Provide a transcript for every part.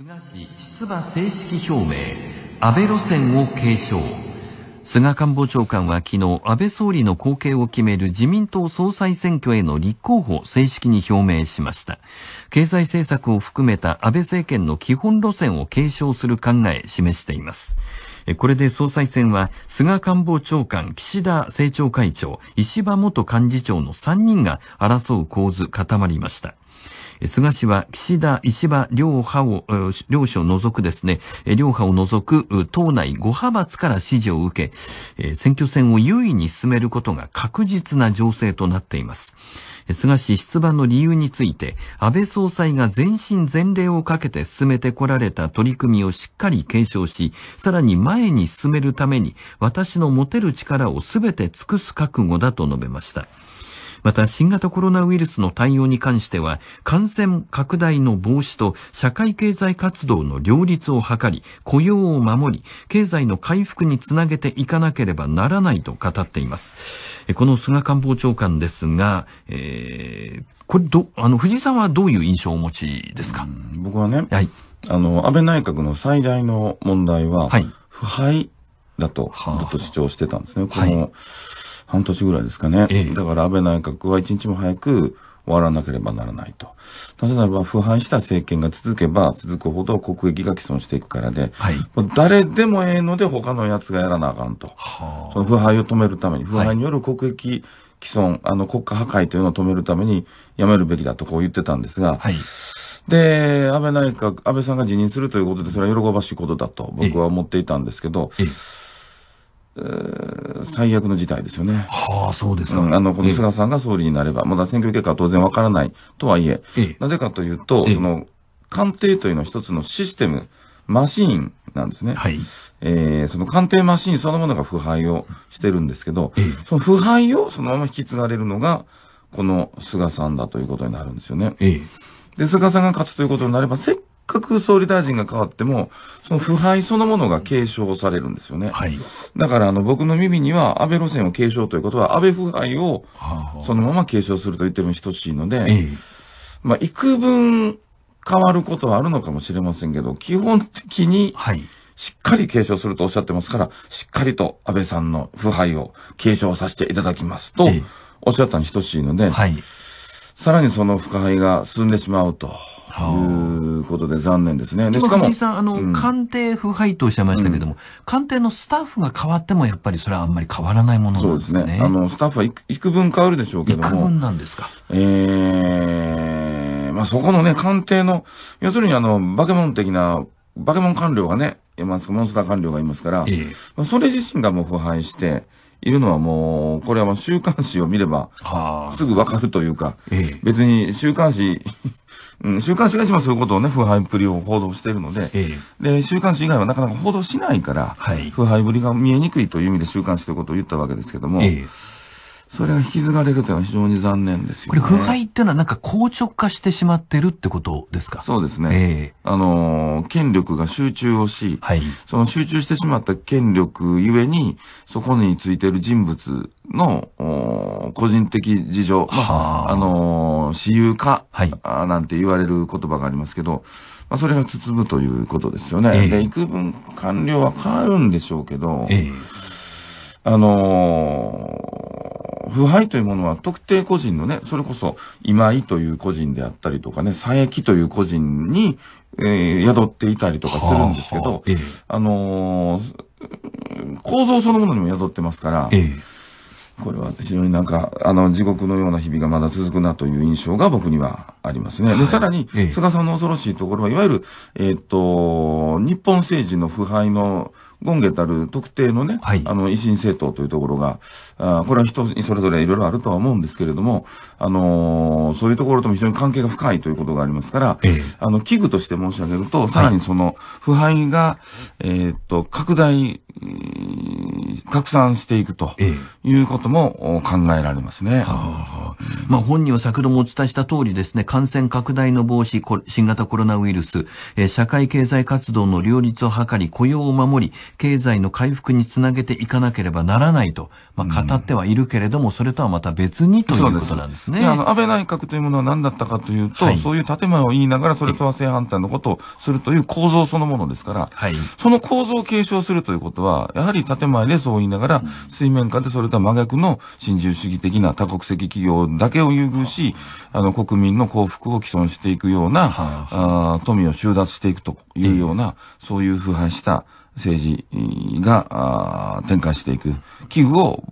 菅氏出馬正式表明、安倍路線を継承。菅官房長官は昨日、安倍総理の後継を決める自民党総裁選挙への立候補を正式に表明しました。経済政策を含めた安倍政権の基本路線を継承する考え示しています。これで総裁選は、菅官房長官、岸田政調会長、石破元幹事長の3人が争う構図固まりました。菅氏は岸田、石破両派を、両所を除くですね、両派を除く党内5派閥から支持を受け、選挙戦を優位に進めることが確実な情勢となっています。菅氏出馬の理由について、安倍総裁が全身全霊をかけて進めてこられた取り組みをしっかり検証し、さらに前に進めるために、私の持てる力をすべて尽くす覚悟だと述べました。また新型コロナウイルスの対応に関しては、感染拡大の防止と社会経済活動の両立を図り、雇用を守り、経済の回復につなげていかなければならないと語っています。この菅官房長官ですが、えー、これど、あの、藤井さんはどういう印象をお持ちですか僕はね、はい、あの、安倍内閣の最大の問題は、腐敗だとずっと主張してたんですね。はい、この、半年ぐらいですかね。ええ、だから安倍内閣は一日も早く終わらなければならないと。なぜならば、腐敗した政権が続けば続くほど国益が毀損していくからで、はい、誰でもええので他のやつがやらなあかんと。その腐敗を止めるために、腐敗による国益毀損、あの国家破壊というのを止めるためにやめるべきだとこう言ってたんですが、はいで、安倍内閣、安倍さんが辞任するということで、それは喜ばしいことだと僕は思っていたんですけど、えええ最悪の事態ですよね。はあ、そうですか、うん。あの、この菅さんが総理になれば、まだ選挙結果は当然わからないとはいえ、なぜかというと、その、官邸というのは一つのシステム、マシーンなんですね。はい。えー、その官邸マシーンそのものが腐敗をしてるんですけど、その腐敗をそのまま引き継がれるのが、この菅さんだということになるんですよね。えで、菅さんが勝つということになれば、せっかく総理大臣が変わっても、その腐敗そのものが継承されるんですよね。はい、だからあの僕の耳には安倍路線を継承ということは、安倍腐敗をそのまま継承すると言ってるに等しいので、はあ、まあ、幾分変わることはあるのかもしれませんけど、基本的に、しっかり継承するとおっしゃってますから、しっかりと安倍さんの腐敗を継承させていただきますと、おっしゃったに等しいので、はいさらにその腐敗が進んでしまうと。いうことで残念ですね。でしかも。さん、あの、うん、官邸腐敗とおっしゃいましたけども、うん、官邸のスタッフが変わってもやっぱりそれはあんまり変わらないものなんですね。そうですね。あの、スタッフはいく、幾分変わるでしょうけども。幾分なんですか。ええー、まあそこのね、官邸の、要するにあの、化け物的な、化け物官僚がね、えまモンスター官僚がいますから、えー、それ自身がもう腐敗して、いるのはもう、これはもう週刊誌を見れば、すぐわかるというか、ええ、別に週刊誌、うん、週刊誌が一番そういうことをね、腐敗ぶりを報道しているので、ええ、で、週刊誌以外はなかなか報道しないから、はい、腐敗ぶりが見えにくいという意味で週刊誌ということを言ったわけですけども、ええそれが引き継がれるというのは非常に残念ですよね。これ腐敗っていうのはなんか硬直化してしまってるってことですかそうですね。えー、あのー、権力が集中をし、はい、その集中してしまった権力ゆえに、そこについている人物の個人的事情、まあ、あのー、私有化、はい、なんて言われる言葉がありますけど、まあ、それが包むということですよね。えー、で、幾分官僚は変わるんでしょうけど、えー、あのー腐敗というものは特定個人のね、それこそ今井という個人であったりとかね、佐伯という個人に、えー、宿っていたりとかするんですけど、はあはあええ、あのー、構造そのものにも宿ってますから、えこれは非常になんか、あの、地獄のような日々がまだ続くなという印象が僕にはありますね。はい、で、さらに、菅さんの恐ろしいところは、いわゆる、えー、っと、日本政治の腐敗の、ンゲたる特定のね、はい、あの、維新政党というところが、あこれは人それぞれいろいろあるとは思うんですけれども、あのー、そういうところとも非常に関係が深いということがありますから、えあの、危惧として申し上げると、さらにその、腐敗が、えっと、拡大、拡散していくということも考えられますね。えまあ、本人は先ほどもお伝えした通りですね、感染拡大の防止、新型コロナウイルス、えー、社会経済活動の両立を図り、雇用を守り、経済の回復につなげていかなければならないと、まあ、語ってはいるけれども、それとはまた別にということなんですね。すあの安倍内閣というものは何だったかというと、はい、そういう建前を言いながら、それとは正反対のことをするという構造そのものですから、はい、その構造を継承するということは、やはり建前でそう言いながら、水面下でそれとは真逆の新自由主義的な多国籍企業だけを優遇し、あの国民の幸福を毀損していくような、はあ、あ富を収奪していくというような、そういう腐敗した、政治が展開していく寄付を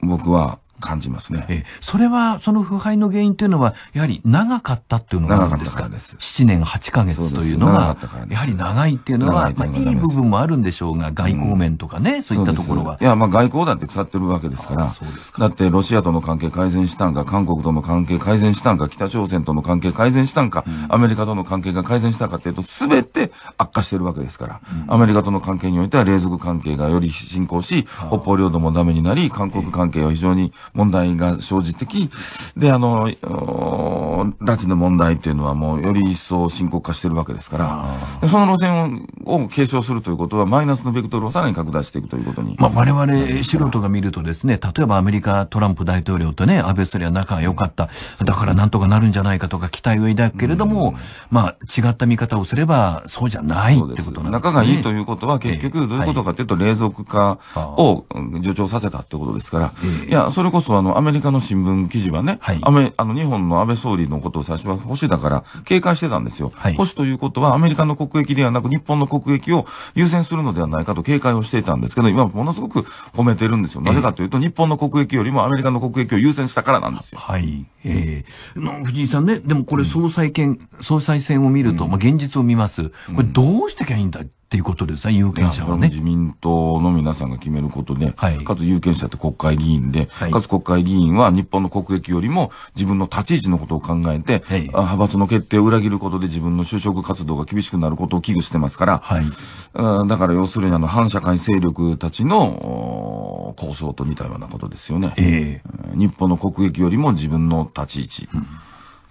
僕は感じますね。ええ、それは、その腐敗の原因というのは、やはり長かったっていうのがあるんですかかです ?7 年8ヶ月というのが、やはり長いっていうのは、まあ、いい部分もあるんでしょうが、外交面とかね、うん、そういったところは。いや、まあ外交だって腐ってるわけですから、だってロシアとの関係改善したんか、韓国との関係改善したんか、北朝鮮との関係改善したんか、うん、アメリカとの関係が改善したかっていうと、すべて悪化してるわけですから、うん、アメリカとの関係においては、隷属関係がより進行し、北方領土もダメになり、韓国関係は非常に、問題が生じてき、で、あの、拉致の問題っていうのはもうより一層深刻化してるわけですから、その路線を継承するということは、マイナスのベクトルをさらに拡大していくということに。まあ、我々素人が見るとですね、例えばアメリカ、トランプ大統領とね、安倍総理は仲が良かった、だからなんとかなるんじゃないかとか期待を抱くけれども、まあ、違った見方をすれば、そうじゃないってことなんですね。仲がいいということは、結局どういうことかというと、冷蔵庫化を助長させたってことですから、いや、それこそあの、アメリカの新聞記事はね、はい、アメあの日本の安倍総理のことを最初は保守だから警戒してたんですよ、はい、保守ということはアメリカの国益ではなく日本の国益を優先するのではないかと警戒をしていたんですけど、今ものすごく褒めてるんですよ。なぜかというと、日本の国益よりもアメリカの国益を優先したからなんですよ。はい。えー、藤井さんね、でもこれ総裁権、うん、総裁選を見ると、まあ現実を見ます。これどうしてきゃいいんだ、うんとていうことですね、有権者はね。自民党の皆さんが決めることで、はい、かつ有権者って国会議員で、はい、かつ国会議員は日本の国益よりも自分の立ち位置のことを考えて、はい、派閥の決定を裏切ることで自分の就職活動が厳しくなることを危惧してますから、はい、だから要するにあの反社会勢力たちの構想と似たようなことですよね。えー、日本の国益よりも自分の立ち位置。うん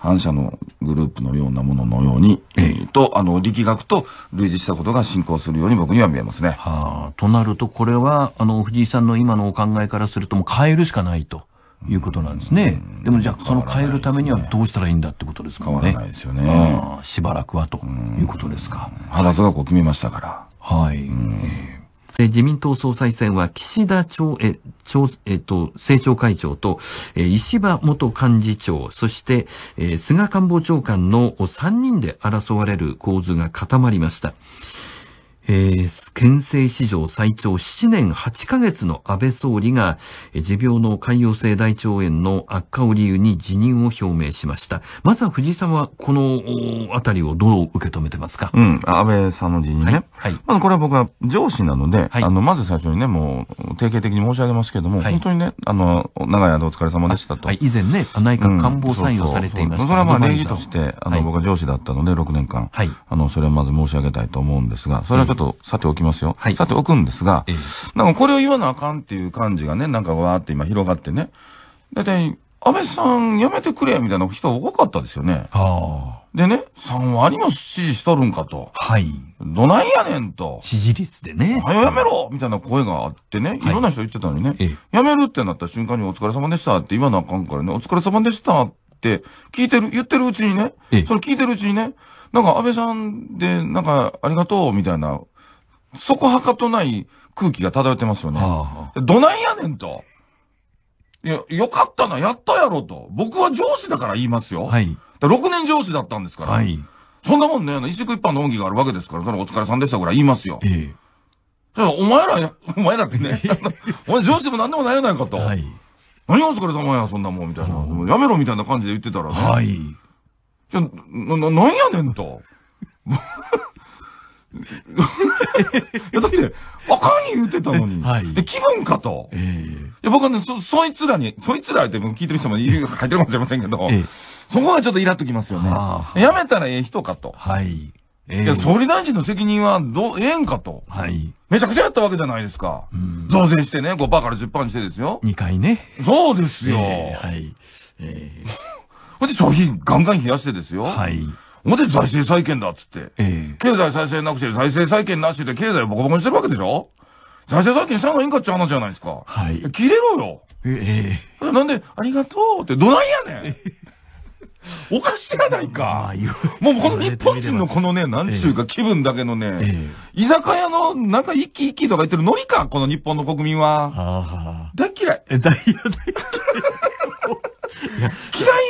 反射のグループのようなもののように、えー、と、あの、力学と類似したことが進行するように僕には見えますね。はあ、となると、これは、あの、藤井さんの今のお考えからすると、もう変えるしかないと。いうことなんですね。でもじゃあ、その変えるためにはどうしたらいいんだってことですかね。変わらないですよね。しばらくはということですか。派閥がこう決めましたから。はい。自民党総裁選は岸田え、えっ、と、政調会長と、え石破元幹事長、そして、え菅官房長官の3人で争われる構図が固まりました。えー、憲政史上最長7年8ヶ月の安倍総理が、持病の潰瘍性大腸炎の悪化を理由に辞任を表明しました。まずは藤井さんはこのあたりをどう受け止めてますかうん、安倍さんの辞任ね。はい。はい、まずこれは僕は上司なので、はい、あの、まず最初にね、もう定型的に申し上げますけれども、はい、本当にね、あの、長い間お疲れ様でしたと。はい、以前ね、内閣官房参与されていました、それはまあ礼儀として、あの、僕は上司だったので、6年間。はい。あの、それをまず申し上げたいと思うんですが、それはちょっととさておきますよ。はい、さておくんですが、ええ、なんかこれを言わなあかんっていう感じがね、なんかわーって今広がってね。だいたい、安倍さんやめてくれみたいな人多かったですよね。はあ、でね、3割も支持しとるんかと。はい。どないやねんと。支持率でね。はよやめろみたいな声があってね、いろんな人言ってたのにね、はい、やめるってなった瞬間にお疲れ様でしたって言わなあかんからね、お疲れ様でしたって聞いてる、言ってるうちにね、それ聞いてるうちにね、なんか安倍さんで、なんかありがとうみたいな、そこはかとない空気が漂ってますよね。はあ、どないやねんと。いや、よかったな、やったやろと。僕は上司だから言いますよ。はい。6年上司だったんですから。はい。そんなもんね、一宿一般の恩義があるわけですから、それお疲れさんでしたぐらい言いますよ。ええ。お前ら、お前らってね、お前上司でも何でもないやないかと。はい。何お疲れ様や、そんなもん、みたいな。やめろ、みたいな感じで言ってたら、ね。はい。ちょ、な、な、なんやねんと。いやだって、あかん言うてたのに。はい、で、気分かと。えー、いや僕はね、そ、そいつらに、そいつらって聞いてる人もいる、書いてるかもしれませんけど、えー、そこがちょっとイラっときますよね。やめたらええ人かと。はい。えー、いや、総理大臣の責任はどう、ええんかと。はい。めちゃくちゃやったわけじゃないですか。うん、増税してね、5%から10%にしてですよ。2回ね。そうですよ。えー、はい。えーほんで商品ガンガン冷やしてですよ。はい。ほんで財政再建だっつって。ええー、経済再生なくして、財政再建なしで経済をボコボコにしてるわけでしょ財政再建した方がいいんかって話じゃないですか。はい。切れろよ。ええー、なんで、ありがとうって、どないやねん。おかしいやないか。もうこの日本人のこのね、なんちゅうか気分だけのね、居酒屋のなんか一気一気とか言ってるノリか、この日本の国民は。大嫌い。大嫌い。いや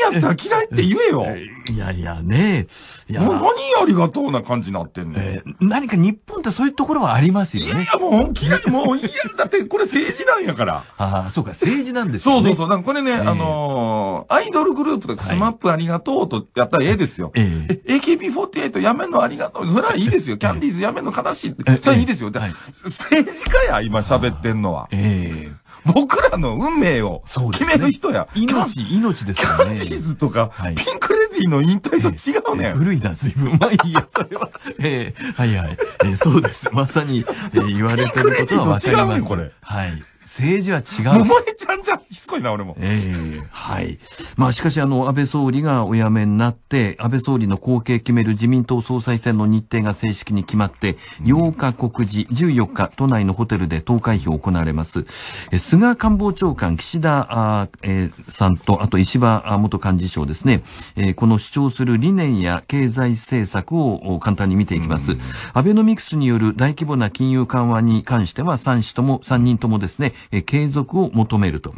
嫌いやったら嫌いって言えよ。いやいやねえ。何ありがとうな感じになってんね、えー、何か日本ってそういうところはありますよね。いやもう嫌い、もう嫌いや。だってこれ政治なんやから。ああ、そうか、政治なんですよ、ね。そうそうそう。なんかこれね、えー、あのー、アイドルグループとかスマップありがとうとやったらええですよ。えー、え AKB48 やめんのありがとう。それはいいですよ。キャンディーズやめんの悲しい。それはいいですよ。はい、政治家や、今喋ってんのは。ええー僕らの運命を決める人や。ね、命、命ですよね。キャンディーズとか、はい、ピンクレディーの引退と違うね、えー、古いな、随分。まあいいや、それは。えー、はいはい。えー、そうです。まさに、えー、言われてることはわかります。ね、これ。はい。政治は違う。百恵ちゃんじゃん、しつこいな、俺も。ええー、はい。まあ、しかし、あの、安倍総理がお辞めになって、安倍総理の後継決める自民党総裁選の日程が正式に決まって、8日告示、14日、都内のホテルで投開票を行われます。え菅官房長官、岸田あ、えー、さんと、あと石破元幹事長ですね、えー、この主張する理念や経済政策を簡単に見ていきます。アベノミクスによる大規模な金融緩和に関しては、3氏とも、3人ともですね、え継続を求めると、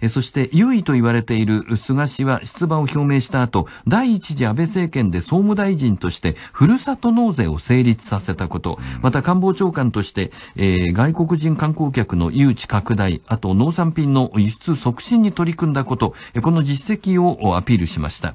えそして優位と言われている菅氏は出馬を表明した後第一次安倍政権で総務大臣としてふるさと納税を成立させたこと、また官房長官として、えー、外国人観光客の誘致拡大、あと農産品の輸出促進に取り組んだこと、この実績をアピールしました。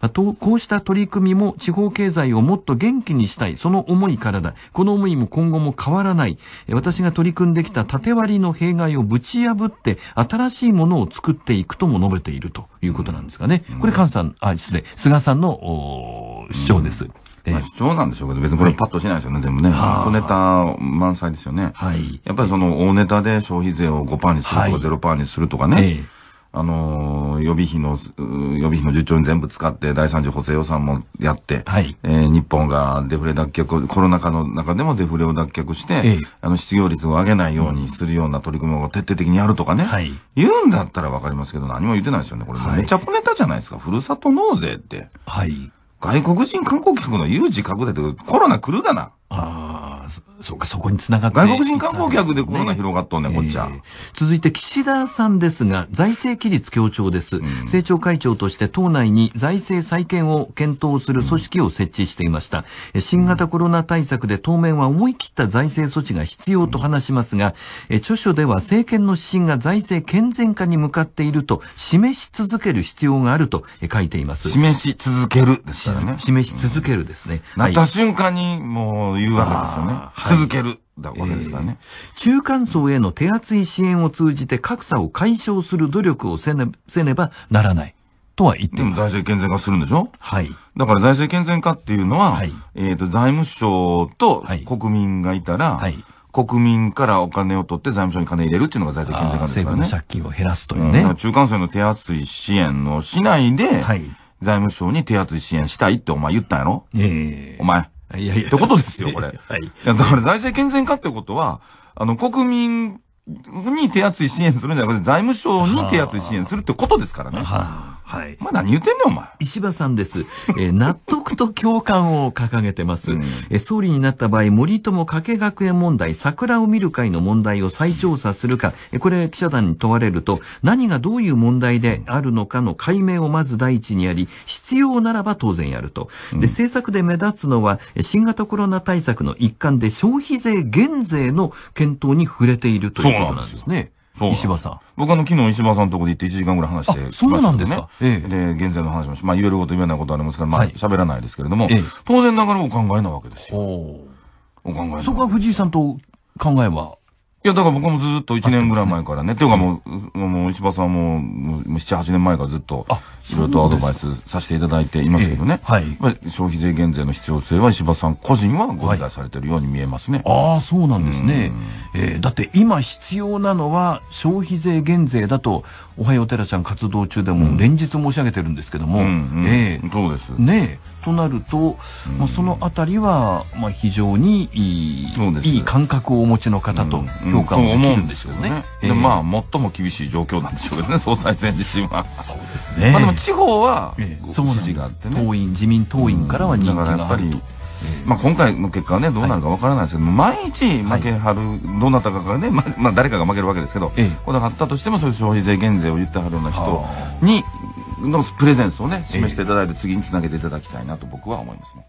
まあ、こうした取り組みも地方経済をもっと元気にしたい、その思いからだ。この思いも今後も変わらない。私が取り組んできた縦割りの弊害をぶち破って、新しいものを作っていくとも述べているということなんですかね。これ、菅さん、あ、失礼、菅さんのお主張です。うんまあ、主張なんでしょうけど、別にこれパッとしないですよね、全部ね。小ネタ満載ですよね。はい。やっぱりその大ネタで消費税を5%にするとか0%にするとかね。えーあのー、予備費の、予備費の10兆円全部使って、第三次補正予算もやって、はい、えー、日本がデフレ脱却を、コロナ禍の中でもデフレを脱却して、ええ、あの、失業率を上げないようにするような取り組みを徹底的にやるとかね、はい、言うんだったらわかりますけど、何も言ってないですよね。これ、めちゃゃネタじゃないですか。ふるさと納税って。はい。外国人観光客の有事拡大っコロナ来るだな。ああ、そうか、そこにつながって。外国人観光客でコロナ広がっとんね、こっちは、えー。続いて岸田さんですが、財政規律強調です、うん、政調会長として党内に財政再建を検討する組織を設置していました。うん、新型コロナ対策で当面は思い切った財政措置が必要と話しますが、うん、著書では政権の指針が財政健全化に向かっていると示し続ける必要があると書いています。示し続けるですからね。示し続けるですね。なった瞬間にもう言うわけですよね。続けるだわけですからね、えー、中間層への手厚い支援を通じて格差を解消する努力をせねせねばならない。とは言ってます。財政健全化するんでしょはい。だから財政健全化っていうのは、はい、えっ、と、財務省と国民がいたら、はい、はい国民からお金を取って財務省に金入れるっていうのが財政健全化ですからね。政府の借金を減らすというね。うん、中間層の手厚い支援をしないで、はい、財務省に手厚い支援したいってお前言ったんやろええー、お前。いやいや。ってことですよ、これ。はい。いや、だから財政健全化ってことは、あの、国民に手厚い支援するんじゃなくて、財務省に手厚い支援するってことですからね。はあはい。まあ何言ってんねん、お前。石破さんです。えー、納得と共感を掲げてます。うん、えー、総理になった場合、森友加計学園問題、桜を見る会の問題を再調査するか、えー、これ記者団に問われると、何がどういう問題であるのかの解明をまず第一にやり、必要ならば当然やると。で、政策で目立つのは、新型コロナ対策の一環で消費税減税の検討に触れているということなんですね。石破さん。僕あの、昨日石破さんのところで行って1時間ぐらい話して、ね、そうなんですか。ええ、で、現在の話もし、まあ、言えること言えないことありますから、まあ、喋、はい、らないですけれども、ええ、当然ながらお考えなわけですよ。おお考えそこは藤井さんと考えはや、だから僕もずっと1年ぐらい前からね。っていうかもう、もう石破さんも、もう7、8年前からずっと、いろいろとアドバイスさせていただいていますけどね。はい。消費税減税の必要性は石破さん個人はご理解されてるように見えますね。ああ、そうなんですね。えー、だって今必要なのは消費税減税だと、おはようてらちゃん活動中でも連日申し上げてるんですけども、ええそうです。ねえ。となると、まあ、その辺りは、まあ、非常にいいいい感覚をお持ちの方と評価をできるんでしょうね。でまあ最も厳しい状況なんでしょうけどね総裁選自身は。そうですね。まあでも地方は支持があってね。党員自民党員からは人気があると。まあ、今回の結果はねどうなるかわからないですけど、毎日負けはる、どなたかがね、まあ、誰かが負けるわけですけど、これがあったとしてもそういう消費税減税を言ってはるような人にのプレゼンスをね示していただいて、次につなげていただきたいなと僕は思いますね